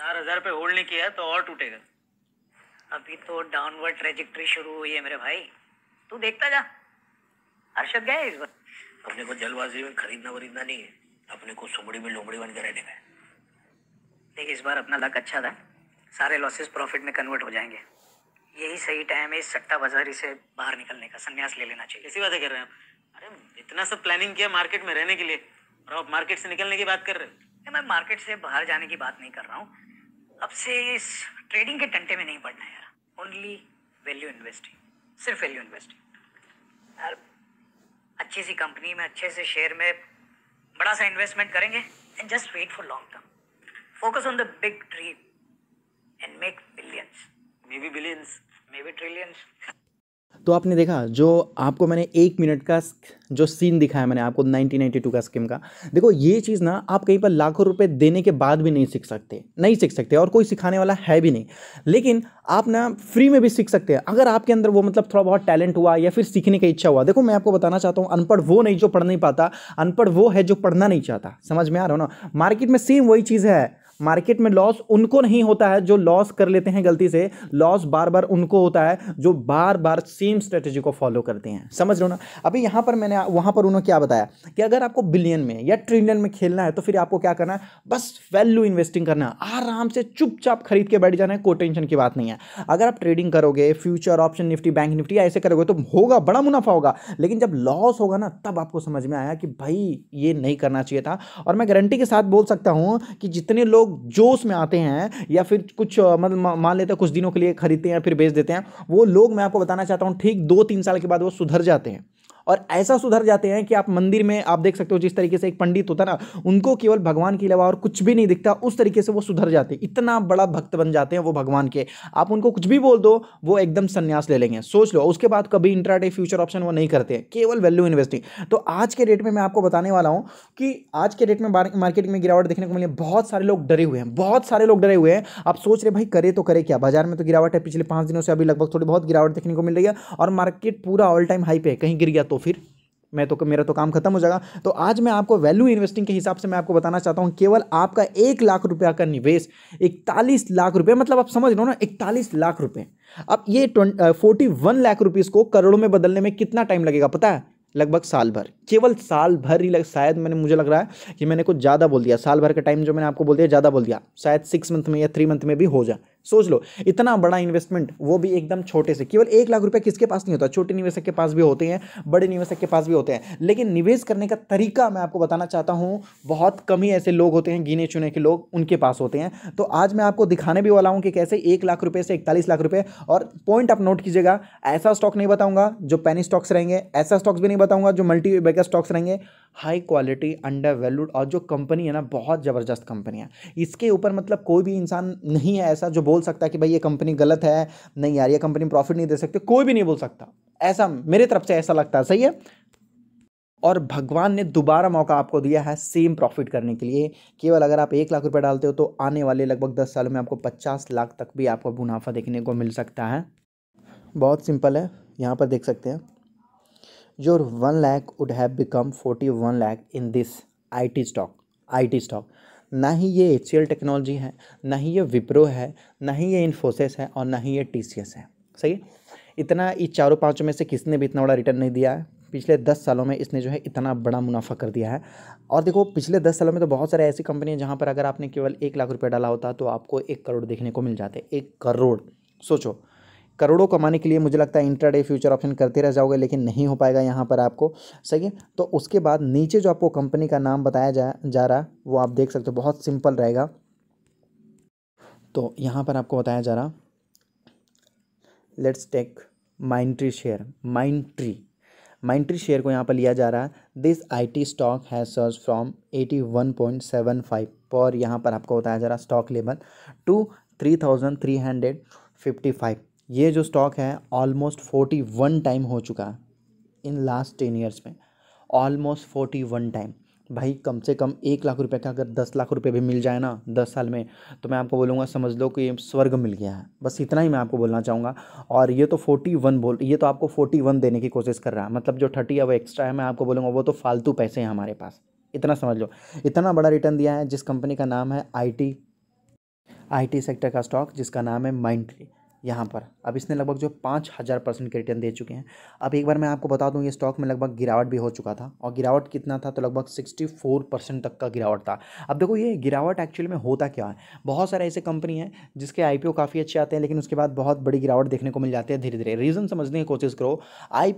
चार हजार पे होल्ड नहीं किया तो और टूटेगा अभी तो डाउनवर्ड ट्रेजिक्ट्री शुरू हुई है मेरे भाई तू देखता जा अरशद गया इस बार अपने को जलबाजी में खरीदना वरीदना नहीं है अपने को सुमड़ी में लोमड़ी बनकर रहने का देख इस बार अपना लक अच्छा था सारे लॉसेस प्रॉफिट में कन्वर्ट हो जाएंगे यही सही टाइम है इस सट्टा बाजारी से बाहर निकलने का संन्यास ले लेना चाहिए इसी बातें कर रहे हैं आप अरे इतना सब प्लानिंग किया मार्केट में रहने के लिए और आप मार्केट से निकलने की बात कर रहे हो मैं मार्केट से बाहर जाने की बात नहीं कर रहा हूँ अब से इस ट्रेडिंग के टंटे में नहीं पड़ना है यार ओनली वैल्यू इन्वेस्टिंग सिर्फ वैल्यू इन्वेस्टिंग यार अच्छी सी कंपनी में अच्छे से शेयर में बड़ा सा इन्वेस्टमेंट करेंगे and just wait for long term focus on the big dream and make billions maybe billions maybe trillions तो आपने देखा जो आपको मैंने एक मिनट का जो सीन दिखाया मैंने आपको 1992 का स्कीम का देखो ये चीज़ ना आप कहीं पर लाखों रुपए देने के बाद भी नहीं सीख सकते नहीं सीख सकते और कोई सिखाने वाला है भी नहीं लेकिन आप ना फ्री में भी सीख सकते हैं अगर आपके अंदर वो मतलब थोड़ा बहुत टैलेंट हुआ या फिर सीखने की इच्छा हुआ देखो मैं आपको बताना चाहता हूँ अनपढ़ वो नहीं जो पढ़ नहीं पाता अनपढ़ वो है जो पढ़ना नहीं चाहता समझ में आ रहा हो ना मार्केट में सेम वही चीज़ है मार्केट में लॉस उनको नहीं होता है जो लॉस कर लेते हैं गलती से लॉस बार बार उनको होता है जो बार बार सेम स्ट्रेटेजी को फॉलो करते हैं समझ लो ना अभी यहाँ पर मैंने वहाँ पर उन्होंने क्या बताया कि अगर आपको बिलियन में या ट्रिलियन में खेलना है तो फिर आपको क्या करना है बस वैल्यू इन्वेस्टिंग करना आराम से चुपचाप खरीद के बैठ जाना है कोई टेंशन की बात नहीं है अगर आप ट्रेडिंग करोगे future option Nifty bank Nifty ऐसे करोगे तो होगा बड़ा मुनाफा होगा लेकिन जब लॉस होगा ना तब आपको समझ में आया कि भाई ये नहीं करना चाहिए था और मैं गारंटी के साथ बोल सकता हूँ कि जितने लोग लोग जोश में आते हैं या फिर कुछ मतलब मान लेते हैं कुछ दिनों के लिए खरीदते हैं फिर बेच देते हैं वो लोग मैं आपको बताना चाहता हूँ ठीक दो तीन साल के बाद वो सुधर जाते हैं और ऐसा सुधर जाते हैं कि आप मंदिर में आप देख सकते हो जिस तरीके से एक पंडित होता ना उनको केवल भगवान के अलावा और कुछ भी नहीं दिखता उस तरीके से वो सुधर जाते इतना बड़ा भक्त बन जाते हैं वो भगवान के आप उनको कुछ भी बोल दो वो एकदम संन्यास ले लेंगे सोच लो उसके बाद कभी इंट्राडे फ्यूचर ऑप्शन वो नहीं करते केवल वैल्यू इन्वेस्टिंग तो आज के डेट में मैं आपको बताने वाला हूँ कि आज के डेट में मार्केट में गिरावट देखने को मिली बहुत सारे लोग डरे हुए हैं बहुत सारे लोग डरे हुए हैं आप सोच रहे भाई करे तो करे क्या बाजार में तो गिरावट है पिछले पांच दिनों से अभी लगभग थोड़ी बहुत गिरावट देखने को मिल रही है और मार्केट पूरा ऑल टाइम हाई पे है कहीं गिर गया तो फिर मैं तो मेरा तो काम खत्म हो जाएगा तो आज मैं आपको वैल्यू इन्वेस्टिंग के हिसाब से मैं आपको बताना चाहता हूँ केवल आपका एक लाख रुपया का निवेश इकतालीस लाख रुपये मतलब आप समझ लो ना इकतालीस लाख रुपये अब ये फोर्टी वन लाख रुपीज़ को करोड़ों में बदलने में कितना टाइम लगेगा पता है लगभग साल भर केवल साल भर ही लग शायद मैंने मुझे लग रहा है कि मैंने कुछ ज़्यादा बोल दिया साल भर का टाइम जो मैंने आपको बोल दिया ज़्यादा बोल दिया शायद सिक्स मंथ में या थ्री मंथ में भी हो जाए सोच लो इतना बड़ा इन्वेस्टमेंट वो भी एकदम छोटे से केवल एक लाख रुपया किसके पास नहीं होता छोटे निवेशक के पास भी होते हैं बड़े निवेशक के पास भी होते हैं लेकिन निवेश करने का तरीका मैं आपको बताना चाहता हूँ बहुत कम ही ऐसे लोग होते हैं गिने चुने के लोग उनके पास होते हैं तो आज मैं आपको दिखाने भी वाला हूँ कि कैसे एक लाख रुपये से इकतालीस लाख रुपये और पॉइंट आप नोट कीजिएगा ऐसा स्टॉक नहीं बताऊँगा जो पैनी स्टॉक्स रहेंगे ऐसा स्टॉक्स भी नहीं बताऊँगा जो मल्टी बेगर स्टॉक्स रहेंगे हाई क्वालिटी अंडर वैल्यूड और जो कंपनी है ना बहुत ज़बरदस्त कंपनी है इसके ऊपर मतलब कोई भी इंसान नहीं है ऐसा जो बोल बोल सकता कि भाई ये कंपनी गलत है नहीं यार ये कंपनी प्रॉफिट नहीं दे सकती कोई भी नहीं बोल सकता ऐसा मेरे तरफ से ऐसा लगता है सही है और भगवान ने दोबारा मौका आपको दिया है सेम प्रॉफिट करने के लिए केवल अगर आप एक लाख रुपए डालते हो तो आने वाले लगभग दस सालों में आपको पचास लाख तक भी आपको मुनाफा देखने को मिल सकता है बहुत सिंपल है यहाँ पर देख सकते हैं your 1 lakh would have become 41 lakh in this IT stock IT stock ना ही ये एच टेक्नोलॉजी है ना ही ये विप्रो है ना ही ये इन्फोसिस है और ना ही ये टी है सही है इतना इस चारों पाँचों में से किसने भी इतना बड़ा रिटर्न नहीं दिया है पिछले दस सालों में इसने जो है इतना बड़ा मुनाफा कर दिया है और देखो पिछले दस सालों में तो बहुत सारे ऐसी कंपनी हैं जहाँ पर अगर आपने केवल एक लाख रुपये डाला होता तो आपको एक करोड़ देखने को मिल जाते एक करोड़ सोचो करोड़ों कमाने के लिए मुझे लगता है इंटरडे फ्यूचर ऑप्शन करते रह जाओगे लेकिन नहीं हो पाएगा यहाँ पर आपको सही है तो उसके बाद नीचे जो आपको कंपनी का नाम बताया जा जा रहा है वो आप देख सकते हो बहुत सिंपल रहेगा तो यहाँ पर आपको बताया जा रहा let's take Mindtree share Mindtree Mindtree share को यहाँ पर लिया जा रहा है this IT stock has search from five पर यहाँ पर आपको बताया जा रहा stock level to three thousand three hundred fifty five ये जो स्टॉक है ऑलमोस्ट फोर्टी वन टाइम हो चुका है इन लास्ट टेन ईयर्स में ऑलमोस्ट फोर्टी वन टाइम भाई कम से कम एक लाख रुपए का अगर दस लाख रुपए भी मिल जाए ना दस साल में तो मैं आपको बोलूँगा समझ लो कि स्वर्ग मिल गया है बस इतना ही मैं आपको बोलना चाहूँगा और ये तो फोर्टी वन बोल ये तो आपको फोर्टी वन देने की कोशिश कर रहा है मतलब जो थर्टी है वो एक्स्ट्रा है मैं आपको बोलूँगा वो तो फालतू पैसे हैं हमारे पास इतना समझ लो इतना बड़ा रिटर्न दिया है जिस कंपनी का नाम है आई टी सेक्टर का स्टॉक जिसका नाम है माइंड ट्री यहाँ पर अब इसने लगभग जो पाँच हज़ार परसेंट के रिटर्न दे चुके हैं अब एक बार मैं आपको बता दूँ ये स्टॉक में लगभग गिरावट भी हो चुका था और गिरावट कितना था तो लगभग सिक्सटी फोर परसेंट तक का गिरावट था अब देखो ये गिरावट एक्चुअली में होता क्या है बहुत सारे ऐसे कंपनी हैं जिसके आई काफ़ी अच्छे आते हैं लेकिन उसके बाद बहुत बड़ी गिरावट देखने को मिल जाती है धीरे धीरे रीज़न समझने की कोशिश करो आई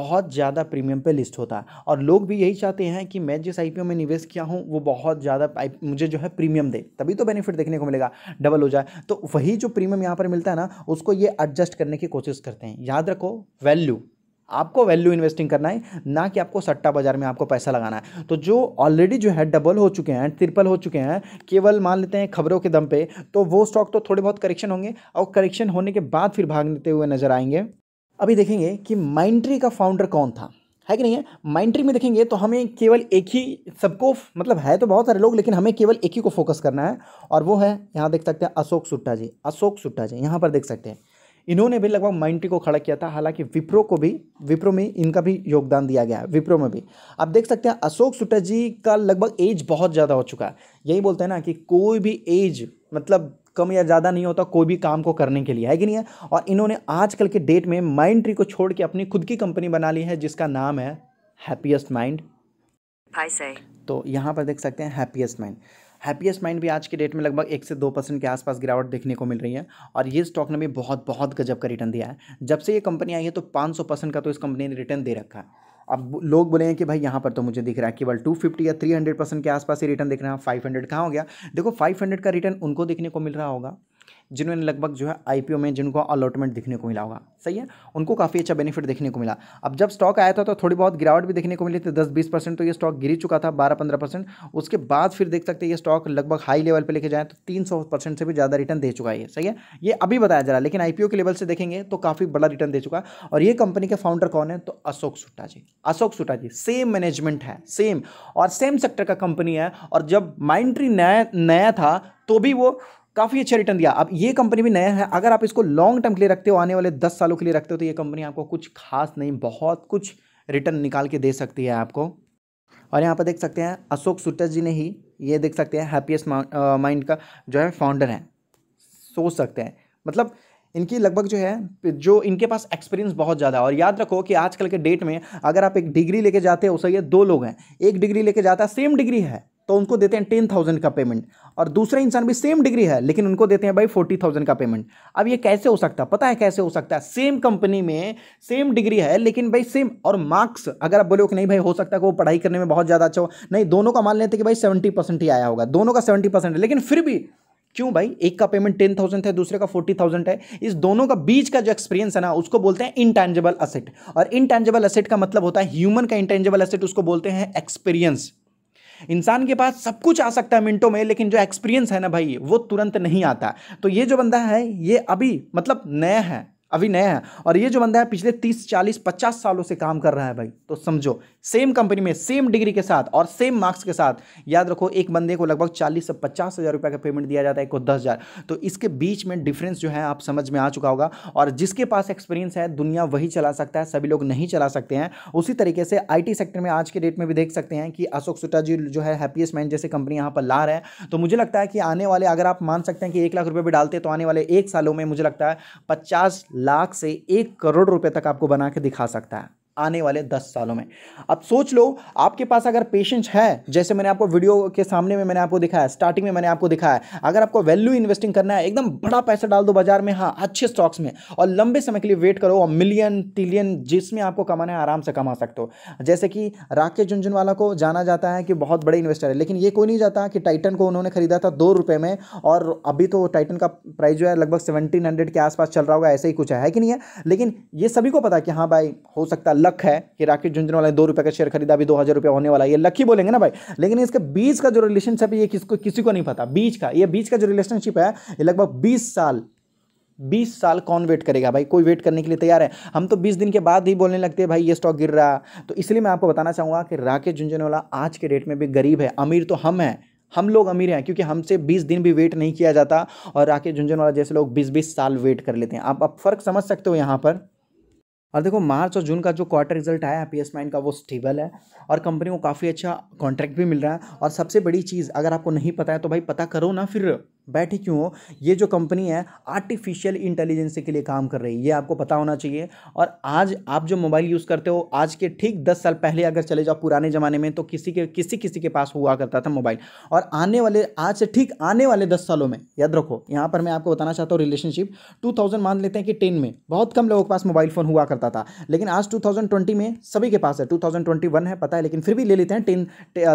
बहुत ज़्यादा प्रीमियम पर लिस्ट होता है और लोग भी यही चाहते हैं कि मैं जिस आई में निवेश किया हूँ वो बहुत ज़्यादा मुझे जो है प्रीमियम दे तभी तो बेनिफिट देखने को मिलेगा डबल हो जाए तो वही जो प्रीमियम यहाँ पर मिलता है ना ना उसको ये एडजस्ट करने की कोशिश करते हैं याद रखो वैल्यू आपको वैल्यू इन्वेस्टिंग करना है ना कि आपको सट्टा बाजार में आपको पैसा लगाना है तो जो ऑलरेडी जो है डबल हो चुके हैं ट्रिपल हो चुके हैं केवल मान लेते हैं खबरों के दम पे तो वो स्टॉक तो थोड़े बहुत करेक्शन होंगे और करेक्शन होने के बाद फिर भाग लेते हुए नजर आएंगे अभी देखेंगे कि माइंट्री का फाउंडर कौन था है कि नहीं है माइंड ट्री में देखेंगे तो हमें केवल एक ही सबको मतलब है तो बहुत सारे लोग लेकिन हमें केवल एक ही को फोकस करना है और वो है यहाँ देख सकते हैं अशोक सुट्टा जी अशोक सुट्टा जी यहाँ पर देख सकते हैं इन्होंने भी लगभग ट्री को खड़ा किया था हालांकि विप्रो को भी विप्रो में इनका भी योगदान दिया गया है विप्रो में भी आप देख सकते हैं अशोक सुट्टा जी का लगभग एज बहुत ज़्यादा हो चुका है यही बोलते हैं ना कि कोई भी एज मतलब कम या ज़्यादा नहीं होता कोई भी काम को करने के लिए है कि नहीं है और इन्होंने आजकल के डेट में माइंड ट्री को छोड़ के अपनी खुद की कंपनी बना ली है जिसका नाम है हैप्पीएस्ट माइंड तो यहाँ पर देख सकते हैं हैप्पीएस्ट माइंड हैप्पीएस्ट माइंड भी आज के डेट में लगभग एक से दो परसेंट के आसपास गिरावट देखने को मिल रही है और ये स्टॉक ने भी बहुत बहुत गजब का रिटर्न दिया है जब से ये कंपनी आई है तो पाँच सौ परसेंट का तो इस कंपनी ने रिटर्न दे रखा है अब लोग बोले हैं कि भाई यहाँ पर तो मुझे दिख रहा है केवल 250 या 300 परसेंट के आसपास ही रिटर्न दिख रहा है 500 कहाँ हो गया देखो 500 का रिटर्न उनको देखने को मिल रहा होगा जिन्होंने लगभग जो है आईपीओ में जिनको अलॉटमेंट देखने को मिला होगा सही है उनको काफ़ी अच्छा बेनिफिट देखने को मिला अब जब स्टॉक आया था तो थोड़ी बहुत गिरावट भी देखने को मिली थी दस बीस परसेंट तो ये स्टॉक गिरी चुका था बारह पंद्रह परसेंट उसके बाद फिर देख सकते हैं ये स्टॉक लगभग हाई लेवल पर लेके जाए तो तीन सौ परसेंट से भी ज़्यादा रिटर्न दे चुका है सही है ये अभी बताया जा रहा है लेकिन आईपीओ के लेवल से देखेंगे तो काफ़ी बड़ा रिटर्न दे चुका और ये कंपनी के फाउंडर कौन है तो अशोक सुट्टा जी अशोक सुट्टा जी सेम मैनेजमेंट है सेम और सेम सेक्टर का कंपनी है और जब माइंड्री नया नया था तो भी वो काफ़ी अच्छा रिटर्न दिया अब ये कंपनी भी नया है अगर आप इसको लॉन्ग टर्म के लिए रखते हो आने वाले दस सालों के लिए रखते हो तो ये कंपनी आपको कुछ खास नहीं बहुत कुछ रिटर्न निकाल के दे सकती है आपको और यहाँ पर देख सकते हैं अशोक सुटर जी ने ही ये देख सकते हैं हैप्पीएस्ट माइंड का जो है फाउंडर है सोच सकते हैं मतलब इनकी लगभग जो है जो इनके पास एक्सपीरियंस बहुत ज़्यादा है और याद रखो कि आजकल के डेट में अगर आप एक डिग्री लेके जाते हो सही है दो लोग हैं एक डिग्री लेके जाता है सेम डिग्री है तो उनको देते हैं टेन थाउजेंड का पेमेंट और दूसरा इंसान भी सेम डिग्री है लेकिन उनको देते हैं भाई फोर्टी थाउजेंड का पेमेंट अब ये कैसे हो सकता है पता है कैसे हो सकता है सेम कंपनी में सेम डिग्री है लेकिन भाई सेम और मार्क्स अगर आप बोलो कि नहीं भाई हो सकता है वो पढ़ाई करने में बहुत ज़्यादा अच्छा हो नहीं दोनों का मान लेते कि भाई सेवेंटी परसेंट ही आया होगा दोनों का सेवेंटी परसेंट है लेकिन फिर भी क्यों भाई एक का पेमेंट टेन थाउजेंड है दूसरे का फोर्टी थाउजेंड है इस दोनों का बीच का जो एक्सपीरियंस है ना उसको बोलते हैं इंटेंजेबल असेट और इंटेंजेबल असेट का मतलब होता है ह्यूमन का इंटेंजेबल असेट उसको बोलते हैं एक्सपीरियंस इंसान के पास सब कुछ आ सकता है मिनटों में लेकिन जो एक्सपीरियंस है ना भाई वो तुरंत नहीं आता तो ये जो बंदा है ये अभी मतलब नया है अभी नया है और ये जो बंदा है पिछले तीस चालीस पचास सालों से काम कर रहा है भाई तो समझो सेम कंपनी में सेम डिग्री के साथ और सेम मार्क्स के साथ याद रखो एक बंदे को लगभग चालीस से पचास हज़ार रुपये का पेमेंट दिया जाता है एक को दस हज़ार तो इसके बीच में डिफरेंस जो है आप समझ में आ चुका होगा और जिसके पास एक्सपीरियंस है दुनिया वही चला सकता है सभी लोग नहीं चला सकते हैं उसी तरीके से आई सेक्टर में आज के डेट में भी देख सकते हैं कि अशोक सुटा जी जो है हैप्पीएस्ट मैन जैसे कंपनी यहाँ पर ला रहे हैं तो मुझे लगता है कि आने वाले अगर आप मान सकते हैं कि एक लाख रुपये भी डालते तो आने वाले एक सालों में मुझे लगता है पचास लाख से एक करोड़ रुपए तक आपको बना के दिखा सकता है आने वाले दस सालों में अब सोच लो आपके पास अगर पेशेंस है जैसे मैंने आपको वीडियो के सामने में मैंने आपको दिखाया स्टार्टिंग में मैंने आपको दिखाया अगर आपको वैल्यू इन्वेस्टिंग करना है एकदम बड़ा पैसा डाल दो बाजार में हाँ अच्छे स्टॉक्स में और लंबे समय के लिए वेट करो और मिलियन टिलियन जिसमें आपको कमाना है आराम से कमा सकते हो जैसे कि राकेश झुंझुनवाला को जाना जाता है कि बहुत बड़े इन्वेस्टर है लेकिन ये कोई नहीं जाता कि टाइटन को उन्होंने खरीदा था दो रुपये में और अभी तो टाइटन का प्राइस जो है लगभग सेवनटीन हंड्रेड के आसपास चल रहा होगा ऐसे ही कुछ है कि नहीं है लेकिन ये सभी को पता कि हाँ भाई हो सकता है लक है कि राकेश झुंझुनू वाले दो रुपये का शेयर खरीदा अभी दो हज़ार रुपया होने वाला है ये लक ही बोलेंगे ना भाई लेकिन इसके बीच का जो रिलेशनशिप है ये किसको किसी को नहीं पता बीच का ये बीच का जो रिलेशनशिप है ये लगभग बीस साल बीस साल कौन वेट करेगा भाई कोई वेट करने के लिए तैयार है हम तो बीस दिन के बाद ही बोलने लगते हैं भाई ये स्टॉक गिर रहा तो इसलिए मैं आपको बताना चाहूँगा कि राकेश झुंझुनवाला आज के डेट में भी गरीब है अमीर तो हम हैं हम लोग अमीर हैं क्योंकि हमसे 20 दिन भी वेट नहीं किया जाता और राकेश झुंझुनवाला जैसे लोग 20-20 साल वेट कर लेते हैं आप आप फ़र्क समझ सकते हो यहाँ पर और देखो मार्च और जून का जो क्वार्टर रिजल्ट आया है पी एस माइंड का वो स्टेबल है और कंपनी को काफ़ी अच्छा कॉन्ट्रैक्ट भी मिल रहा है और सबसे बड़ी चीज़ अगर आपको नहीं पता है तो भाई पता करो ना फिर बैठी क्यों हो ये जो कंपनी है आर्टिफिशियल इंटेलिजेंस के लिए काम कर रही है ये आपको पता होना चाहिए और आज आप जो मोबाइल यूज़ करते हो आज के ठीक दस साल पहले अगर चले जाओ पुराने ज़माने में तो किसी के किसी किसी के पास हुआ करता था मोबाइल और आने वाले आज से ठीक आने वाले दस सालों में याद रखो यहाँ पर मैं आपको बताना चाहता हूँ रिलेशनशिप टू मान लेते हैं कि टेन में बहुत कम लोगों के पास मोबाइल फ़ोन हुआ करता था लेकिन आज टू में सभी के पास है टू है पता है लेकिन फिर भी ले लेते हैं टेन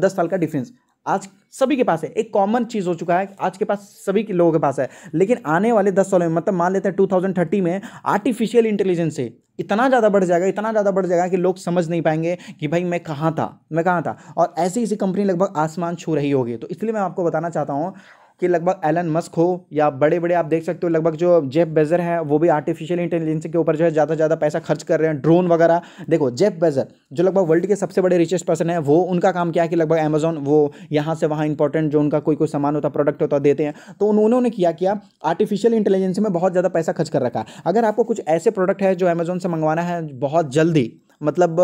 दस साल का डिफ्रेंस आज सभी के पास है एक कॉमन चीज़ हो चुका है आज के पास सभी के लोगों के पास है लेकिन आने वाले दस सालों में मतलब मान लेते हैं टू में आर्टिफिशियल इंटेलिजेंस से इतना ज़्यादा बढ़ जाएगा इतना ज़्यादा बढ़ जाएगा कि लोग समझ नहीं पाएंगे कि भाई मैं कहाँ था मैं कहाँ था और ऐसी ऐसी कंपनी लगभग आसमान छू रही होगी तो इसलिए मैं आपको बताना चाहता हूँ कि लगभग एलन मस्क हो या बड़े बड़े आप देख सकते हो लगभग जो जेफ बेजर हैं वो भी आर्टिफिशियल इंटेलिजेंस के ऊपर जो है ज़्यादा से ज़्यादा पैसा खर्च कर रहे हैं ड्रोन वगैरह देखो जेफ बेजर जो लगभग वर्ल्ड के सबसे बड़े रिचेस्ट पर्सन है वो उनका काम क्या है कि लगभग अमेजोन वो यहाँ से वहाँ इंपॉर्टेंट जो उनका कोई कोई सामान होता प्रोडक्ट होता देते हैं तो उन्होंने क्या किया आर्टिफिशियल इंटेलिजेंस में बहुत ज़्यादा पैसा खर्च कर रखा अगर आपको कुछ ऐसे प्रोडक्ट है जो अमेजोन से मंगवाना है बहुत जल्दी मतलब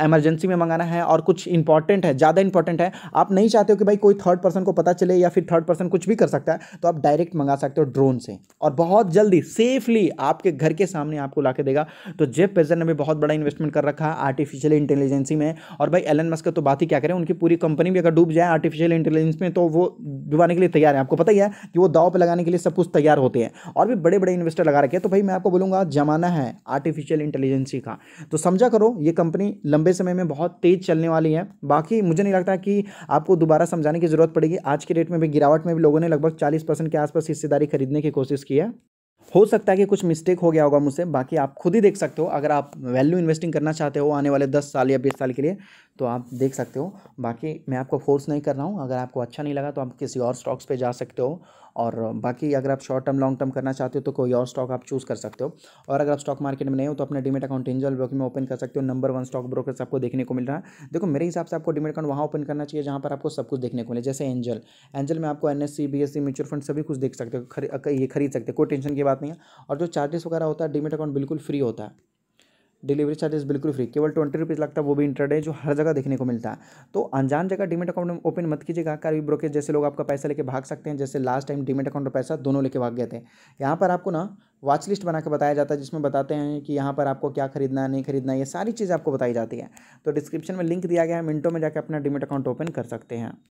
एमरजेंसी में मंगाना है और कुछ इंपॉर्टेंट है ज़्यादा इंपॉर्टेंट है आप नहीं चाहते हो कि भाई कोई थर्ड पर्सन को पता चले या फिर थर्ड पर्सन कुछ भी कर सकता है तो आप डायरेक्ट मंगा सकते हो ड्रोन से और बहुत जल्दी सेफली आपके घर के सामने आपको ला देगा तो जेब पेजर ने भी बहुत बड़ा इन्वेस्टमेंट कर रखा है आर्टिफिशियल इंटेलिजेंसी में और भाई एलन मस्क तो बात ही क्या करें उनकी पूरी कंपनी भी अगर डूब जाए आर्टिफिशियल इंटेलिजेंस में तो वो डुबाने के लिए तैयार है आपको पता ही है कि वो दाव पर लगाने के लिए सब कुछ तैयार होते हैं और भी बड़े बड़े इन्वेस्टर लगा रखे हैं तो भाई मैं आपको बोलूँगा जमाना है आर्टिफिशियल इंटेलिजेंसी का तो समझा करो ये कंपनी लंबे समय में बहुत तेज़ चलने वाली है बाकी मुझे नहीं लगता कि आपको दोबारा समझाने की ज़रूरत पड़ेगी आज के डेट में भी गिरावट में भी लोगों ने लगभग चालीस परसेंट के आसपास हिस्सेदारी खरीदने की कोशिश की है हो सकता है कि कुछ मिस्टेक हो गया होगा मुझसे बाकी आप खुद ही देख सकते हो अगर आप वैल्यू इन्वेस्टिंग करना चाहते हो आने वाले दस साल या बीस साल के लिए तो आप देख सकते हो बाकी मैं आपको फोर्स नहीं कर रहा हूँ अगर आपको अच्छा नहीं लगा तो आप किसी और स्टॉक्स पे जा सकते हो और बाकी अगर आप शॉर्ट टर्म लॉन्ग टर्म करना चाहते हो तो कोई और स्टॉक आप चूज़ कर सकते हो और अगर आप स्टॉक मार्केट में नहीं हो तो अपने डिमेट अकाउंट एंजल ब्रोकर में ओपन कर सकते हो नंबर वन स्टॉक ब्रोकर आपको देखने को मिल रहा है देखो मेरे हिसाब से आपको डिमेट अकाउंट वहाँ ओपन करना चाहिए जहाँ पर आपको सब कुछ देखने को मिले जैसे एंजल एंजल में आपको N S C B S C mutual fund सभी कुछ देख सकते हो खरी, ये खरीद सकते हो कोई टेंशन की बात नहीं है और जो चार्जेस वगैरह होता है डिमेट अकाउंट बिल्कुल फ्री होता है डिलीवरी चार्जेस बिल्कुल फ्री केवल ट्वेंटी रुपीज़ लगता है वो भी इंटरडे जो हर जगह देखने को मिलता है तो अनजान जगह डिमेट अकाउंट ओपन मत कीजिएगा कार ब्रोकेज जैसे लोग आपका पैसा लेके भाग सकते हैं जैसे लास्ट टाइम डिमेट अकाउंट और पैसा दोनों लेके भाग गए थे यहाँ पर आपको ना वॉच लिस्ट बना के बताया जाता है जिसमें बताते हैं कि यहाँ पर आपको क्या खरीदना है नहीं खरीदना ये सारी चीज़ आपको बताई जाती है तो डिस्क्रिप्शन में लिंक दिया गया है मिनटों में जाकर अपना डिमेट अकाउंट ओपन कर सकते हैं